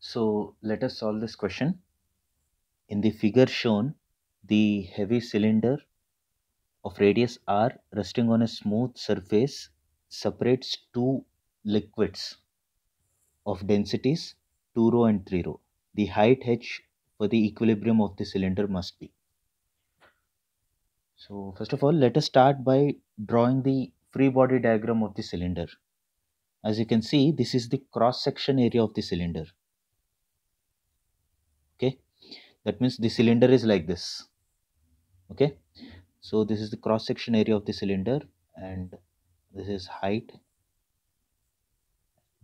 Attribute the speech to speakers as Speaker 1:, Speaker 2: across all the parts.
Speaker 1: So let us solve this question. In the figure shown, the heavy cylinder of radius r resting on a smooth surface separates two liquids of densities 2 rho and 3 rho. The height h for the equilibrium of the cylinder must be. So first of all, let us start by drawing the free body diagram of the cylinder. As you can see, this is the cross section area of the cylinder. that means the cylinder is like this okay so this is the cross section area of the cylinder and this is height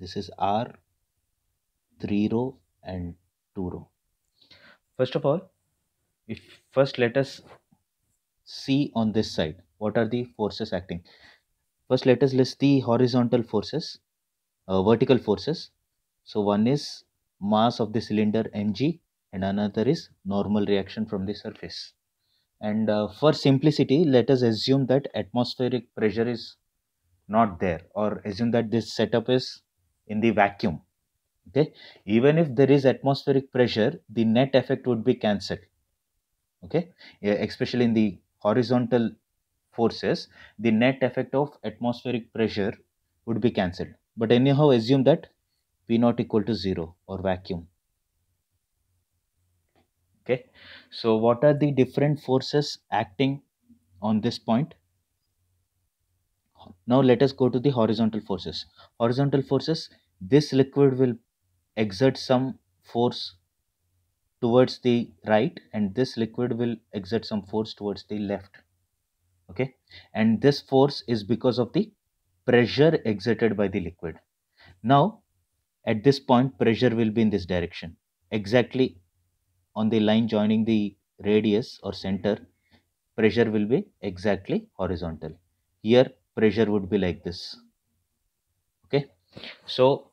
Speaker 1: this is r 3 row and 2 row first of all if first let us see on this side what are the forces acting first let us list the horizontal forces uh, vertical forces so one is mass of the cylinder mg and another is normal reaction from the surface. And uh, for simplicity, let us assume that atmospheric pressure is not there or assume that this setup is in the vacuum. Okay. Even if there is atmospheric pressure, the net effect would be cancelled. Okay. Yeah, especially in the horizontal forces, the net effect of atmospheric pressure would be cancelled. But anyhow, assume that P naught equal to 0 or vacuum okay so what are the different forces acting on this point now let us go to the horizontal forces horizontal forces this liquid will exert some force towards the right and this liquid will exert some force towards the left okay and this force is because of the pressure exerted by the liquid now at this point pressure will be in this direction exactly on the line joining the radius or center, pressure will be exactly horizontal. Here pressure would be like this. Okay. So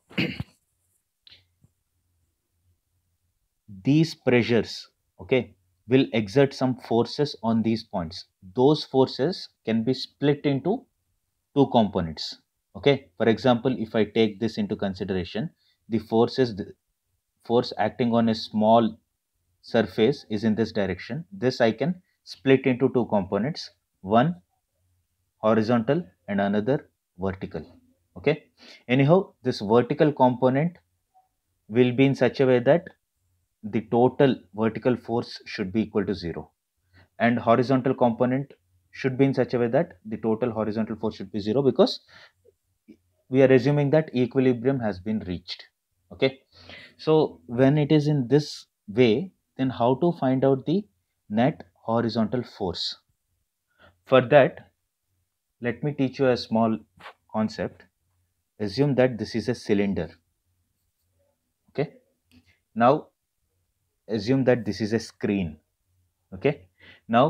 Speaker 1: these pressures, okay, will exert some forces on these points. Those forces can be split into two components. Okay. For example, if I take this into consideration, the forces, the force acting on a small surface is in this direction. This I can split into two components, one horizontal and another vertical. Okay. Anyhow, this vertical component will be in such a way that the total vertical force should be equal to 0 and horizontal component should be in such a way that the total horizontal force should be 0 because we are assuming that equilibrium has been reached okay so when it is in this way then how to find out the net horizontal force. For that, let me teach you a small concept. Assume that this is a cylinder. Okay. Now, assume that this is a screen. Okay. Now,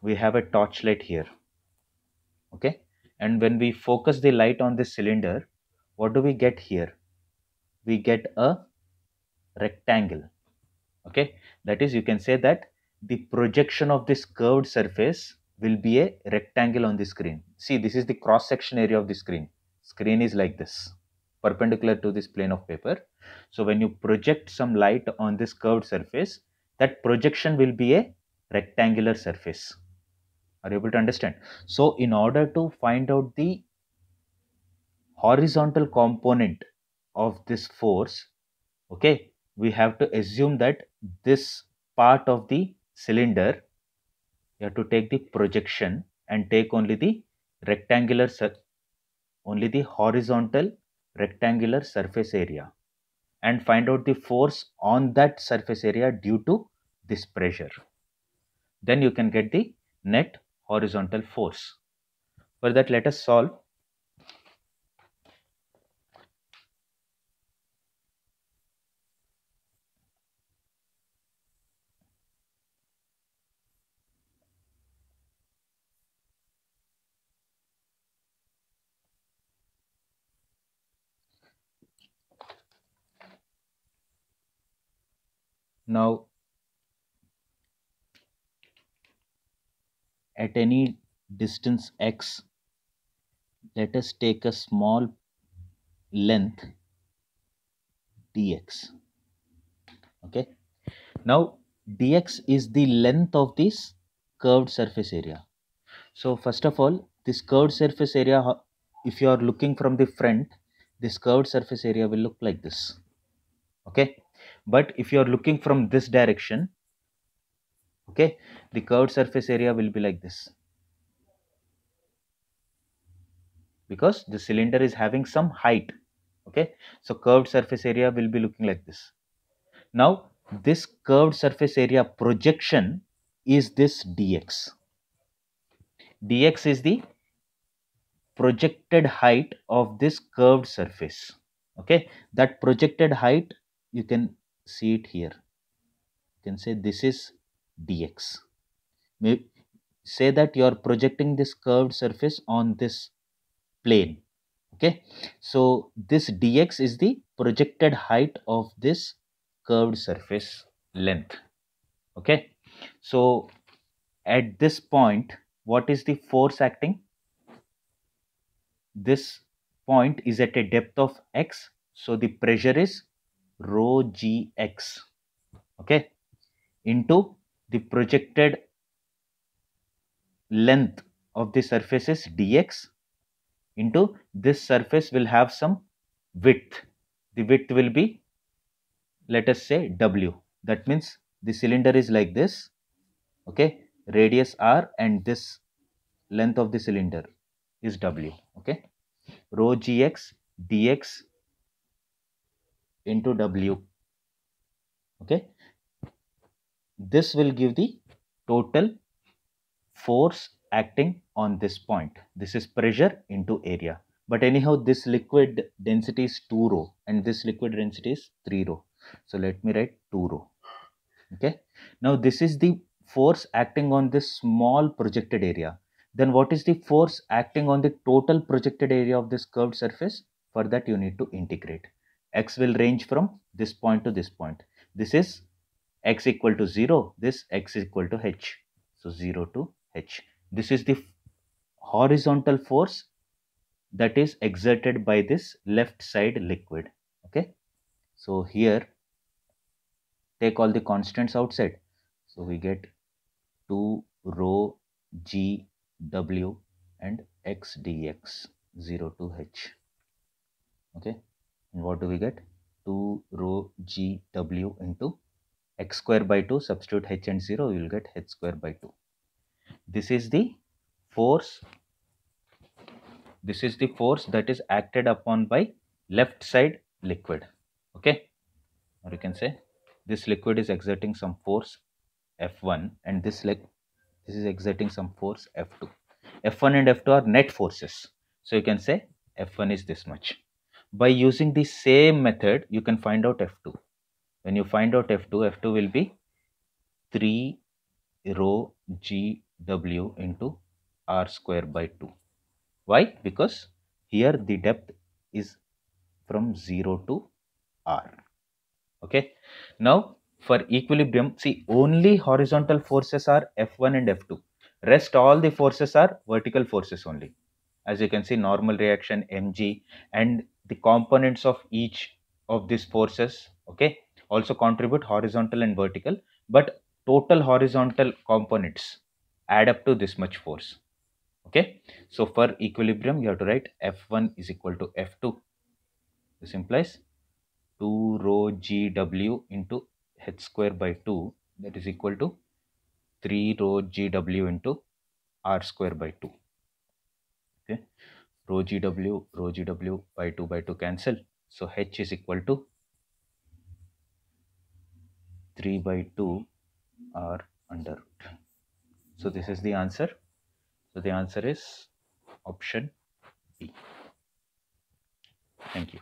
Speaker 1: we have a torchlight here. Okay. And when we focus the light on the cylinder, what do we get here? We get a rectangle okay that is you can say that the projection of this curved surface will be a rectangle on the screen see this is the cross section area of the screen screen is like this perpendicular to this plane of paper so when you project some light on this curved surface that projection will be a rectangular surface are you able to understand so in order to find out the horizontal component of this force okay we have to assume that this part of the cylinder you have to take the projection and take only the rectangular only the horizontal rectangular surface area and find out the force on that surface area due to this pressure then you can get the net horizontal force for that let us solve Now, at any distance x, let us take a small length dx. Okay. Now, dx is the length of this curved surface area. So, first of all, this curved surface area, if you are looking from the front, this curved surface area will look like this. Okay but if you are looking from this direction okay the curved surface area will be like this because the cylinder is having some height okay so curved surface area will be looking like this now this curved surface area projection is this dx dx is the projected height of this curved surface okay that projected height you can see it here you can say this is dx Maybe say that you are projecting this curved surface on this plane okay so this dx is the projected height of this curved surface length okay so at this point what is the force acting this point is at a depth of x so the pressure is rho gx okay into the projected length of the surface is dx into this surface will have some width the width will be let us say w that means the cylinder is like this okay radius r and this length of the cylinder is w okay rho gx dx into W. Okay. This will give the total force acting on this point. This is pressure into area. But anyhow, this liquid density is 2 rho and this liquid density is 3 rho. So let me write 2 rho. Okay. Now this is the force acting on this small projected area. Then what is the force acting on the total projected area of this curved surface? For that you need to integrate x will range from this point to this point. This is x equal to 0, this x equal to h. So 0 to h. This is the horizontal force that is exerted by this left side liquid. Okay. So here take all the constants outside. So we get 2 rho g w and x dx 0 to h. Okay. And what do we get? 2 rho g w into x square by 2 substitute h and 0 you will get h square by 2 this is the force this is the force that is acted upon by left side liquid okay or you can say this liquid is exerting some force f1 and this like this is exerting some force f2 f1 and f2 are net forces so you can say f1 is this much by using the same method you can find out f2 when you find out f2 f2 will be 3 rho gw into r square by 2 why because here the depth is from 0 to r okay now for equilibrium see only horizontal forces are f1 and f2 rest all the forces are vertical forces only as you can see normal reaction mg and the components of each of these forces okay also contribute horizontal and vertical but total horizontal components add up to this much force okay so for equilibrium you have to write f1 is equal to f2 this implies 2 rho gw into h square by 2 that is equal to 3 rho gw into r square by 2 okay rho gw rho gw by 2 by 2 cancel so h is equal to 3 by 2 r under root so this is the answer so the answer is option B. thank you